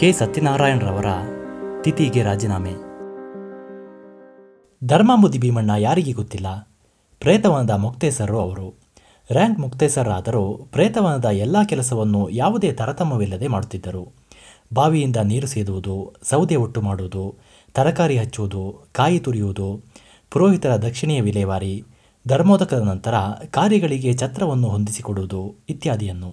K ಸತ್ಯನಾರಾಯಣರವರ ತಿಥಿಗೆ ರಾಜೀನಾಮೆ ಧರ್ಮ ಮುದಿ ಭೀಮಣ್ಣ ಯಾರಿಗೆ ಗೊತ್ತಿಲ್ಲ ಪ್ರೇತವನದ ಮುಕ್ತೇಸರು ಅವರು ರ್ಯಾಂಕ್ ಮುಕ್ತೇಸರಾದರೂ ಪ್ರೇತವನದ ಎಲ್ಲ ಕೆಲಸವನ್ನು ಯಾವುದೇ ತರತಮವಿಲ್ಲದೆ ಮಾಡುತ್ತಿದ್ದರು ಬಾವಿಯಿಂದ ನೀರು ಸೇದುವುದು ಸೌದೆ ಒಟ್ಟು ಮಾಡುವುದು ತರಕಾರಿ ಹಚ್ಚುವುದು ಕಾಯಿ ತುರಿಯುವುದು ಪುರೋಹಿತರ ದಕ್ಷಿಣೆಯ ವಿಲೇವಾರಿ ಧರ್ಮೋದಕದ ನಂತರ ಕಾರ್ಯಗಳಿಗೆ ಛತ್ರವನ್ನು ಹೊಂದಿಸಿಕೊಡುವುದು ಇತ್ಯಾದಿಯನ್ನು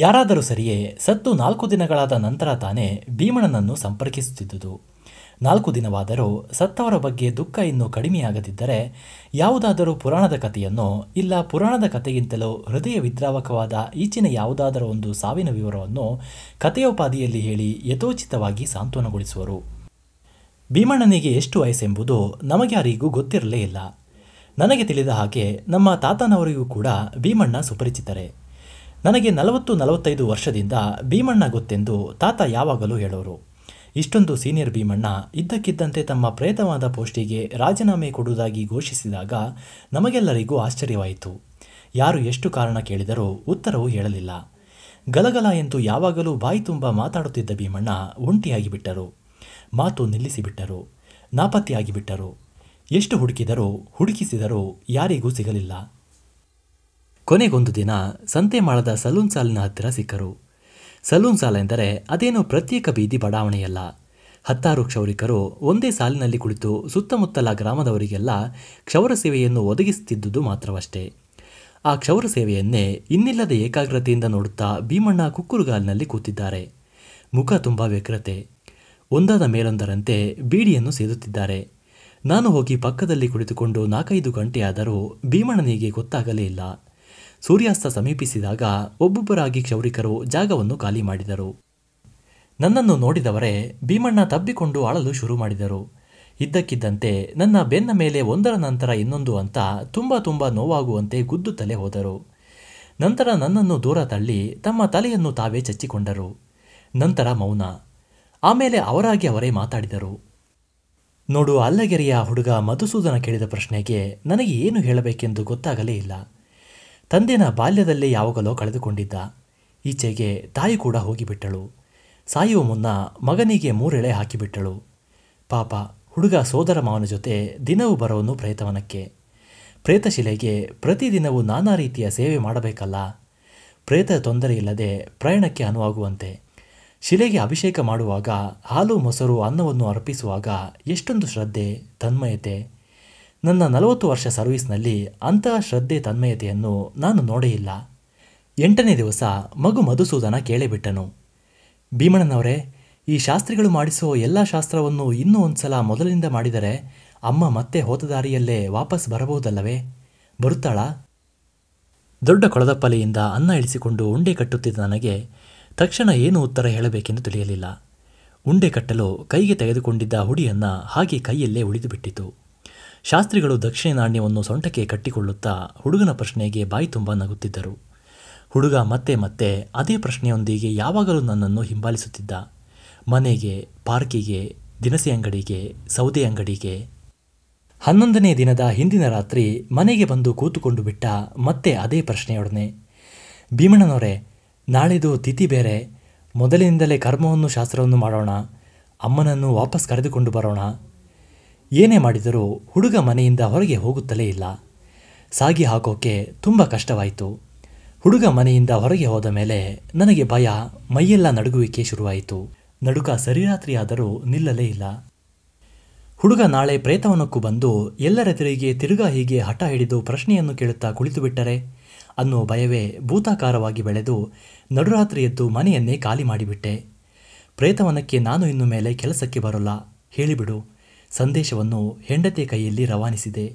ಯಾರಾದರೂ ಸರಿಯೇ ಸತ್ತು ನಾಲ್ಕು ದಿನಗಳಾದ ನಂತರ ತಾನೇ ಭೀಮಣ್ಣನನ್ನು ಸಂಪರ್ಕಿಸುತ್ತಿದ್ದುದು ನಾಲ್ಕು ದಿನವಾದರೂ ಸತ್ತವರ ಬಗ್ಗೆ ದುಃಖ ಇನ್ನೂ ಕಡಿಮೆಯಾಗದಿದ್ದರೆ ಯಾವುದಾದರೂ ಪುರಾಣದ ಕಥೆಯನ್ನೋ ಇಲ್ಲ ಪುರಾಣದ ಕಥೆಗಿಂತಲೂ ಹೃದಯ ವಿದ್ರಾವಕವಾದ ಈಚಿನ ಯಾವುದಾದರೂ ಒಂದು ಸಾವಿನ ವಿವರವನ್ನು ಕಥೆಯೋಪಾದಿಯಲ್ಲಿ ಹೇಳಿ ಯಥೋಚಿತವಾಗಿ ಸಾಂತ್ವನಗೊಳಿಸುವರು ಭೀಮಣ್ಣನಿಗೆ ಎಷ್ಟು ವಯಸ್ಸೆಂಬುದು ನಮಗ್ಯಾರಿಗೂ ಗೊತ್ತಿರಲೇ ಇಲ್ಲ ನನಗೆ ತಿಳಿದ ಹಾಗೆ ನಮ್ಮ ತಾತನವರಿಗೂ ಕೂಡ ಭೀಮಣ್ಣ ಸುಪರಿಚಿತರೆ ನನಗೆ ನಲವತ್ತು ನಲವತ್ತೈದು ವರ್ಷದಿಂದ ಭೀಮಣ್ಣ ಗೊತ್ತೆಂದು ತಾತ ಯಾವಾಗಲೂ ಹೇಳೋರು ಇಷ್ಟೊಂದು ಸೀನಿಯರ್ ಭೀಮಣ್ಣ ಇದ್ದಕ್ಕಿದ್ದಂತೆ ತಮ್ಮ ಪ್ರೇತವಾದ ಪೋಸ್ಟಿಗೆ ರಾಜೀನಾಮೆ ಕೊಡುವುದಾಗಿ ಘೋಷಿಸಿದಾಗ ನಮಗೆಲ್ಲರಿಗೂ ಆಶ್ಚರ್ಯವಾಯಿತು ಯಾರು ಎಷ್ಟು ಕಾರಣ ಕೇಳಿದರೂ ಉತ್ತರವೂ ಹೇಳಲಿಲ್ಲ ಗಲಗಲ ಎಂದು ಯಾವಾಗಲೂ ಬಾಯಿ ತುಂಬ ಮಾತಾಡುತ್ತಿದ್ದ ಭೀಮಣ್ಣ ಒಂಟಿಯಾಗಿ ಬಿಟ್ಟರು ಮಾತು ನಿಲ್ಲಿಸಿಬಿಟ್ಟರು ನಾಪತ್ತೆಯಾಗಿಬಿಟ್ಟರು ಎಷ್ಟು ಹುಡುಕಿದರೂ ಹುಡುಕಿಸಿದರೂ ಯಾರಿಗೂ ಸಿಗಲಿಲ್ಲ ಕೊನೆಗೊಂದು ದಿನ ಸಂತೆ ಮಾಡದ ಸಲೂನ್ ಸಾಲಿನ ಹತ್ತಿರ ಸಿಕ್ಕರು ಸಲೂನ್ ಸಾಲ ಎಂದರೆ ಅದೇನು ಪ್ರತ್ಯೇಕ ಬೀದಿ ಬಡಾವಣೆಯಲ್ಲ ಹತ್ತಾರು ಕ್ಷೌರಿಕರು ಒಂದೇ ಸಾಲಿನಲ್ಲಿ ಕುಳಿತು ಸುತ್ತಮುತ್ತಲ ಗ್ರಾಮದವರಿಗೆಲ್ಲ ಕ್ಷೌರ ಸೇವೆಯನ್ನು ಒದಗಿಸುತ್ತಿದ್ದುದು ಮಾತ್ರವಷ್ಟೇ ಆ ಕ್ಷೌರ ಸೇವೆಯನ್ನೇ ಇನ್ನಿಲ್ಲದ ಏಕಾಗ್ರತೆಯಿಂದ ನೋಡುತ್ತಾ ಭೀಮಣ್ಣ ಕುಕ್ಕುರುಗಾಲಿನಲ್ಲಿ ಕೂತಿದ್ದಾರೆ ಮುಖ ತುಂಬ ವ್ಯಗ್ರತೆ ಒಂದಾದ ಮೇಲೊಂದರಂತೆ ಬೀಡಿಯನ್ನು ಸೇದುತ್ತಿದ್ದಾರೆ ನಾನು ಹೋಗಿ ಪಕ್ಕದಲ್ಲಿ ಕುಳಿತುಕೊಂಡು ನಾಲ್ಕೈದು ಗಂಟೆಯಾದರೂ ಭೀಮಣ್ಣನಿಗೆ ಗೊತ್ತಾಗಲೇ ಇಲ್ಲ ಸೂರ್ಯಾಸ್ತ ಸಮೀಪಿಸಿದಾಗ ಒಬ್ಬೊಬ್ಬರಾಗಿ ಕ್ಷೌರಿಕರು ಜಾಗವನ್ನು ಖಾಲಿ ಮಾಡಿದರು ನನ್ನನ್ನು ನೋಡಿದವರೇ ಭೀಮಣ್ಣ ತಬ್ಬಿಕೊಂಡು ಆಳಲು ಶುರು ಮಾಡಿದರು ಇದ್ದಕ್ಕಿದ್ದಂತೆ ನನ್ನ ಬೆನ್ನ ಮೇಲೆ ಒಂದರ ನಂತರ ಇನ್ನೊಂದು ಅಂತ ತುಂಬ ತುಂಬ ನೋವಾಗುವಂತೆ ಗುದ್ದುತ್ತಲೇ ಹೋದರು ನಂತರ ನನ್ನನ್ನು ದೂರ ತಳ್ಳಿ ತಮ್ಮ ತಲೆಯನ್ನು ತಾವೇ ಚಚ್ಚಿಕೊಂಡರು ನಂತರ ಮೌನ ಆಮೇಲೆ ಅವರಾಗಿ ಅವರೇ ಮಾತಾಡಿದರು ನೋಡು ಅಲ್ಲಗೆರೆಯ ಹುಡುಗ ಮಧುಸೂದನ ಕೇಳಿದ ಪ್ರಶ್ನೆಗೆ ನನಗೆ ಏನು ಹೇಳಬೇಕೆಂದು ಗೊತ್ತಾಗಲೇ ಇಲ್ಲ ತಂದೆನ ಬಾಲ್ಯದಲ್ಲೇ ಯಾವಾಗಲೋ ಕಳೆದುಕೊಂಡಿದ್ದ ಈಚೆಗೆ ತಾಯಿ ಕೂಡ ಹೋಗಿಬಿಟ್ಟಳು ಸಾಯುವ ಮುನ್ನ ಮಗನಿಗೆ ಮೂರೆಳೆ ಹಾಕಿಬಿಟ್ಟಳು ಪಾಪ ಹುಡುಗ ಸೋದರ ಮಾವನ ಜೊತೆ ದಿನವೂ ಬರೋನು ಪ್ರೇತವನಕ್ಕೆ ಪ್ರೇತಶಿಲೆಗೆ ಪ್ರತಿದಿನವೂ ನಾನಾ ರೀತಿಯ ಸೇವೆ ಮಾಡಬೇಕಲ್ಲ ಪ್ರೇತ ತೊಂದರೆ ಇಲ್ಲದೆ ಪ್ರಯಾಣಕ್ಕೆ ಅನುವಾಗುವಂತೆ ಶಿಲೆಗೆ ಅಭಿಷೇಕ ಮಾಡುವಾಗ ಹಾಲು ಮೊಸರು ಅನ್ನವನ್ನು ಅರ್ಪಿಸುವಾಗ ಎಷ್ಟೊಂದು ಶ್ರದ್ಧೆ ತನ್ಮಯತೆ ನನ್ನ ನಲವತ್ತು ವರ್ಷ ಸರ್ವೀಸ್ನಲ್ಲಿ ಅಂತಹ ಶ್ರದ್ಧೆ ತನ್ಮಯತೆಯನ್ನು ನಾನು ನೋಡೇ ಇಲ್ಲ ಎಂಟನೇ ದಿವಸ ಮಗು ಮಧುಸೂದನ ಕೇಳಿಬಿಟ್ಟನು ಭೀಮಣ್ಣನವರೇ ಈ ಶಾಸ್ತ್ರಿಗಳು ಮಾಡಿಸೋ ಎಲ್ಲ ಶಾಸ್ತ್ರವನ್ನು ಇನ್ನೂ ಸಲ ಮೊದಲಿನಿಂದ ಮಾಡಿದರೆ ಅಮ್ಮ ಮತ್ತೆ ಹೋದ ದಾರಿಯಲ್ಲೇ ವಾಪಸ್ ಬರಬಹುದಲ್ಲವೇ ಬರುತ್ತಾಳಾ ದೊಡ್ಡ ಕೊಳದಪ್ಪಲೆಯಿಂದ ಅನ್ನ ಇಳಿಸಿಕೊಂಡು ಉಂಡೆ ಕಟ್ಟುತ್ತಿದ್ದ ನನಗೆ ತಕ್ಷಣ ಏನು ಉತ್ತರ ಹೇಳಬೇಕೆಂದು ತಿಳಿಯಲಿಲ್ಲ ಉಂಡೆ ಕಟ್ಟಲು ಕೈಗೆ ತೆಗೆದುಕೊಂಡಿದ್ದ ಹುಡಿಯನ್ನು ಹಾಗೆ ಕೈಯಲ್ಲೇ ಉಳಿದುಬಿಟ್ಟಿತು ಶಾಸ್ತ್ರಿಗಳು ದಕ್ಷಿಣ ನಾಣ್ಯವನ್ನು ಸೊಂಟಕ್ಕೆ ಕಟ್ಟಿಕೊಳ್ಳುತ್ತಾ ಹುಡುಗನ ಪ್ರಶ್ನೆಗೆ ಬಾಯಿ ತುಂಬ ನಗುತ್ತಿದ್ದರು ಹುಡುಗ ಮತ್ತೆ ಮತ್ತೆ ಅದೇ ಪ್ರಶ್ನೆಯೊಂದಿಗೆ ಯಾವಾಗಲೂ ನನ್ನನ್ನು ಹಿಂಬಾಲಿಸುತ್ತಿದ್ದ ಮನೆಗೆ ಪಾರ್ಕಿಗೆ ದಿನಸಿ ಅಂಗಡಿಗೆ ಸೌದೆ ಅಂಗಡಿಗೆ ಹನ್ನೊಂದನೇ ದಿನದ ಹಿಂದಿನ ರಾತ್ರಿ ಮನೆಗೆ ಬಂದು ಕೂತುಕೊಂಡು ಬಿಟ್ಟ ಮತ್ತೆ ಅದೇ ಪ್ರಶ್ನೆಯೊಡನೆ ಭೀಮಣ್ಣನವರೇ ನಾಳೆದು ತಿಥಿ ಬೇರೆ ಮೊದಲಿನಿಂದಲೇ ಕರ್ಮವನ್ನು ಶಾಸ್ತ್ರವನ್ನು ಮಾಡೋಣ ಅಮ್ಮನನ್ನು ವಾಪಸ್ ಕರೆದುಕೊಂಡು ಬರೋಣ ಏನೇ ಮಾಡಿದರೂ ಹುಡುಗ ಮನೆಯಿಂದ ಹೊರಗೆ ಹೋಗುತ್ತಲೇ ಇಲ್ಲ ಸಾಗಿ ಹಾಕೋಕೆ ತುಂಬ ಕಷ್ಟವಾಯಿತು ಹುಡುಗ ಮನೆಯಿಂದ ಹೊರಗೆ ಹೋದ ಮೇಲೆ ನನಗೆ ಭಯ ಮೈಯೆಲ್ಲ ನಡುಗುವಿಕೆ ಶುರುವಾಯಿತು ನಡುಕ ಸರಿರಾತ್ರಿಯಾದರೂ ನಿಲ್ಲಲೇ ಇಲ್ಲ ಹುಡುಗ ನಾಳೆ ಪ್ರೇತವನಕ್ಕೂ ಬಂದು ಎಲ್ಲರ ತಿರುಗಿ ತಿರುಗಾ ಹೀಗೆ ಹಠ ಹಿಡಿದು ಪ್ರಶ್ನೆಯನ್ನು ಕೇಳುತ್ತಾ ಕುಳಿತುಬಿಟ್ಟರೆ ಅನ್ನುವ ಭಯವೇ ಭೂತಾಕಾರವಾಗಿ ಬೆಳೆದು ನಡುರಾತ್ರಿ ಎದ್ದು ಮನೆಯನ್ನೇ ಖಾಲಿ ಮಾಡಿಬಿಟ್ಟೆ ಪ್ರೇತವನಕ್ಕೆ ನಾನು ಇನ್ನು ಮೇಲೆ ಕೆಲಸಕ್ಕೆ ಬರೋಲ್ಲ ಹೇಳಿಬಿಡು ಸಂದೇಶವನ್ನು ಹೆಂಡತಿ ಕೈಯಲ್ಲಿ ರವಾನಿಸಿದೆ